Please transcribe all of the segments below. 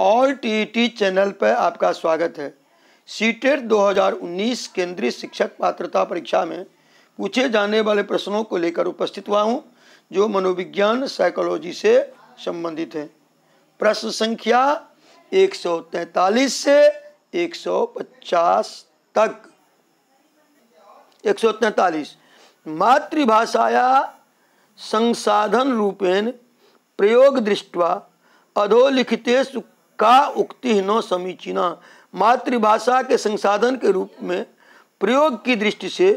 all T channel पर आपका स्वागत है सीटेट 2019 केंद्रीय शिक्षक पात्रता परीक्षा में पूछे जाने वाले प्रश्नों को लेकर उपस्थित हुआ हूँ जो मनोविज्ञान साइकोलॉजी से संबंधित हैं प्रश्न संख्या 143 से 150 तक 143 मातृभाषाया संसाधन रूपेण प्रयोग दृष्टवा अधोलिखित का उक्ति न समीचीना मातृभाषा के संसाधन के रूप में प्रयोग की दृष्टि से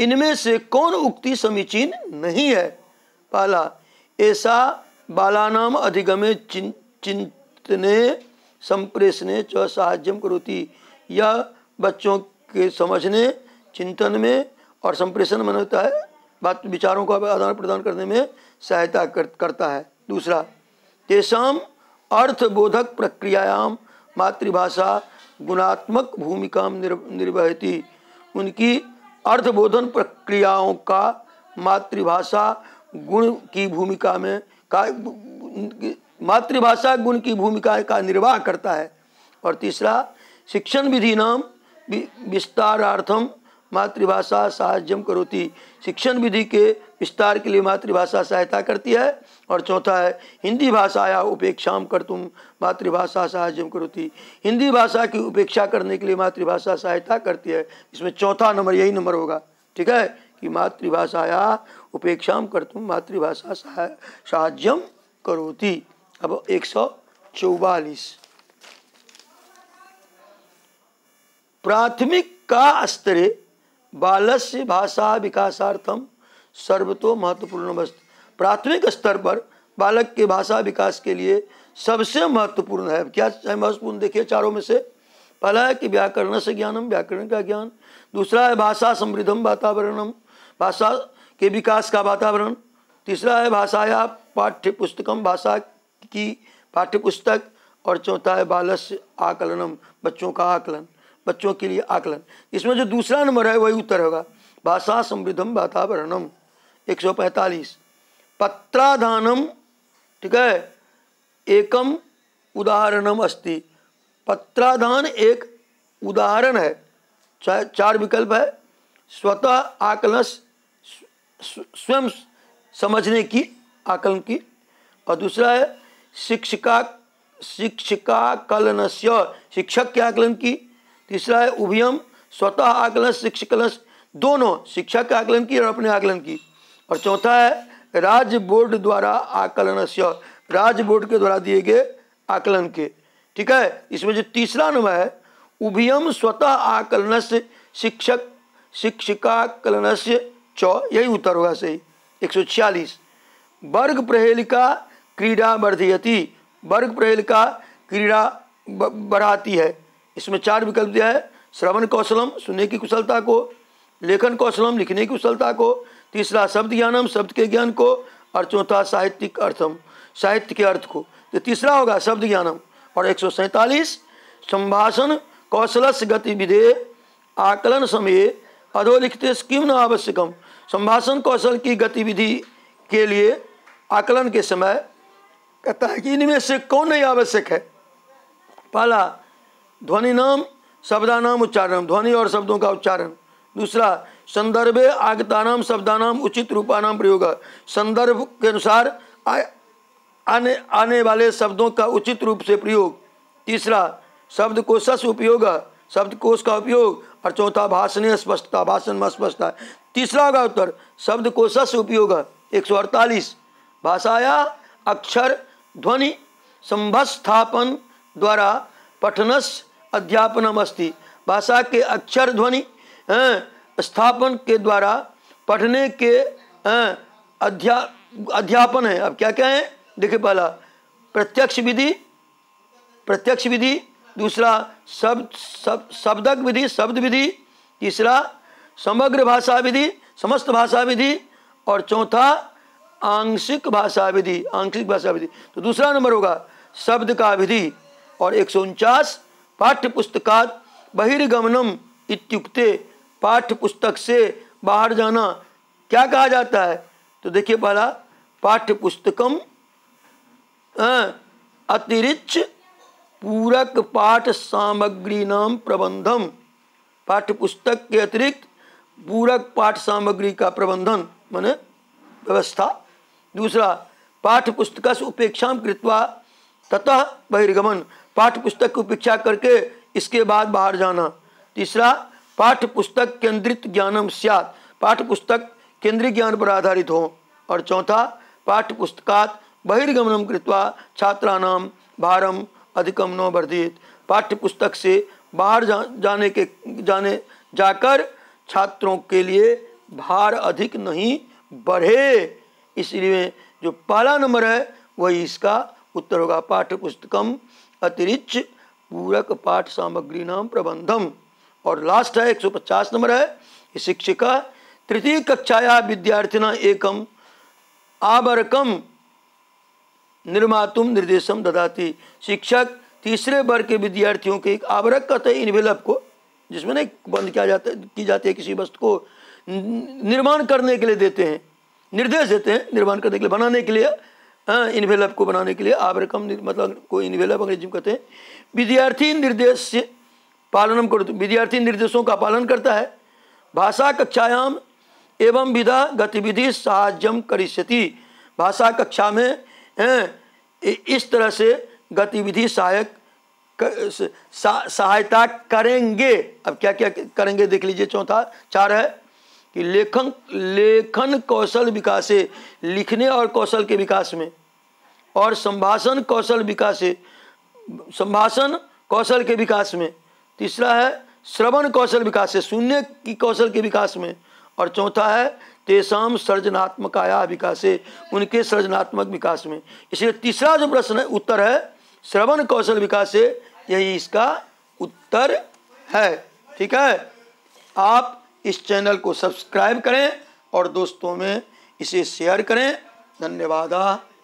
इनमें से कौन उक्ति समीचीन नहीं है पहला ऐसा बालानाम अधिगमे चिं चिंतने संप्रेषण च साहज्यम करोती यह बच्चों के समझने चिंतन में और संप्रेषण में होता है बात विचारों का आदान प्रदान करने में सहायता कर, करता है दूसरा तेषाम अर्थबोधक प्रक्रियायाम मातृभाषा गुणात्मक भूमिका निर्वहती उनकी अर्थबोधन प्रक्रियाओं का मातृभाषा गुण की भूमिका में का मातृभाषा गुण की भूमिका का निर्वाह करता है और तीसरा शिक्षण विधि नाम विस्तारार्थम मातृभाषा साहज्यम करोती शिक्षण विधि के विस्तार के लिए मातृभाषा सहायता करती है और चौथा है हिंदी भाषा या उपेक्षा कर तुम मातृभाषा सहायम करोती हिंदी भाषा की उपेक्षा करने के लिए मातृभाषा सहायता करती है इसमें चौथा नंबर यही नंबर होगा ठीक है कि मातृभाषा या उपेक्षा कर तुम मातृभाषा सहायम करोती अब एक सौ चौवालीस प्राथमिक का स्तरे बालस्य भाषा विकासार्थम सर्वतो महत्वपूर्ण प्राथमिक स्तर पर बालक के भाषा विकास के लिए सबसे महत्वपूर्ण है क्या महत्वपूर्ण देखिए चारों में से पहला है कि व्याकरण से ज्ञानम व्याकरण का ज्ञान दूसरा है भाषा समृद्धम वातावरणम भाषा के विकास का वातावरण तीसरा है या पाठ्य पुस्तकम भाषा की पाठ्य पुस्तक और चौथा है बालस्य आकलनम बच्चों का आकलन बच्चों के लिए आकलन इसमें जो दूसरा नंबर है वही उत्तर होगा भाषा समृद्धम वातावरणम पैंतालीस पत्राधानम ठीक है एकम उदाहरणम अस्ति पत्राधान एक उदाहरण है चाहे चार विकल्प है स्वतः आकलन स्वयं समझने की आकलन की और दूसरा है शिक्षिका शिक्षिका कलन शिक्षक के आकलन की तीसरा है उभयम स्वतः आकलन शिक्षक दोनों शिक्षा के आकलन की और अपने आकलन की और चौथा है राज्य बोर्ड द्वारा आकलन से राज्य बोर्ड के द्वारा दिए गए आकलन के ठीक है इसमें जो तीसरा नंबर है उभयम स्वतः आकलन से शिक्षक शिक्षिकाकलन से चौ यही उत्तर होगा सही एक सौ छियालीस वर्ग प्रहेलिका क्रीडा वर्धयती वर्ग प्रहेलिका क्रीड़ा बढ़ाती है इसमें चार विकल्प दिया है श्रवण कौशलम सुनने की कुशलता को लेखन कौशलम लिखने की कुशलता को तीसरा शब्द ज्ञानम शब्द के ज्ञान को और चौथा साहित्यिक अर्थम साहित्य के अर्थ को तो तीसरा होगा शब्द ज्ञानम और एक संभाषण कौशलस्य गतिविधे आकलन समय अधोलिखित किम न आवश्यकम संभाषण कौशल की गतिविधि के लिए आकलन के समय कहता है कि इनमें से कौन नहीं आवश्यक है पहला ध्वनि नाम शब्दानाम उच्चारण ध्वनि और शब्दों का उच्चारण दूसरा संदर्भे आगतानाम शब्दानाम उचित रूपानाम प्रयोग संदर्भ के अनुसार आने आने वाले शब्दों का उचित रूप से प्रयोग तीसरा शब्द सस उपयोग शब्दकोश का उपयोग और चौथा भाषण स्पष्टता भाषण में स्पष्टता तीसरा होगा उत्तर सस उपयोग एक सौ अड़तालीस भाषाया अक्षर ध्वनि संभस्थापन द्वारा पठनस अध्यापनमस्ति भाषा के अक्षर ध्वनि अं, स्थापन के द्वारा पढ़ने के अं, अध्या अध्यापन है अब क्या क्या है देखिए पहला प्रत्यक्ष विधि प्रत्यक्ष विधि दूसरा शब्द सब शब्दक विधि शब्द विधि तीसरा समग्र भाषा विधि समस्त भाषा विधि और चौथा आंशिक भाषा विधि आंशिक भाषा विधि तो दूसरा नंबर होगा शब्द का विधि और एक सौ उनचास पाठ्यपुस्तक बहिर्गमनम इत्युक्ते पाठ्य पुस्तक से बाहर जाना क्या कहा जाता है तो देखिए पहला पाठ्य पुस्तकम अतिरिक्त पूरक पाठ सामग्री नाम प्रबंधम पाठ्य पुस्तक के अतिरिक्त पूरक पाठ सामग्री का प्रबंधन माने व्यवस्था दूसरा पाठ्य पुस्तक से उपेक्षा कृत्वा ततः बहिर्गमन पाठ्य पुस्तक की उपेक्षा करके इसके बाद बाहर जाना तीसरा पाठ्य पुस्तक केंद्रित ज्ञानम सियात पाठ्य पुस्तक केंद्रीय ज्ञान पर आधारित हो और चौथा पाठ्य पुस्तकात बहिर्गमनम कृत्वा छात्राणाम भारम अधिकम नो वर्धित पाठ्य पुस्तक से बाहर जा, जाने के जाने जाकर छात्रों के लिए भार अधिक नहीं बढ़े इसलिए जो पहला नंबर है वही इसका उत्तर होगा पाठ्य पुस्तकम अतिरिच पूरक पाठ सामग्री नाम प्रबंधम और लास्ट है 150 नंबर है शिक्षिका तृतीय कक्षाया विद्यार्थिना एकम आवरकम निर्मातुम निर्देशम ददाती शिक्षक तीसरे वर्ग के विद्यार्थियों के एक आवरक कहते हैं इन्वेलप को जिसमें ना बंद किया जाता की जाती है किसी वस्तु को निर्माण करने के लिए देते हैं निर्देश देते हैं निर्माण करने के लिए बनाने के लिए हाँ इन्वेलप को बनाने के लिए आवरकम मतलब को इन्वेलप अंग्रेजी में कहते हैं विद्यार्थी निर्देश पालनम कर तो विद्यार्थी निर्देशों का पालन करता है भाषा कक्षायाम एवं विधा गतिविधि साहज्यम करिष्यति भाषा कक्षा में हाँ, इस तरह से गतिविधि सहायक सहायता करेंगे अब क्या क्या करेंगे देख लीजिए चौथा चार है कि लेखन लेखन कौशल विकास है लिखने और कौशल के विकास में और संभाषण कौशल विकास है संभाषण कौशल के विकास में तीसरा है श्रवण कौशल विकास है सुनने की कौशल के विकास में और चौथा है तेसाम सृजनात्मकाया विकास है उनके सृजनात्मक विकास में इसलिए तीसरा जो प्रश्न है उत्तर है श्रवण कौशल विकास है यही इसका उत्तर है ठीक है आप इस चैनल को सब्सक्राइब करें और दोस्तों में इसे शेयर करें धन्यवाद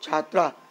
छात्रा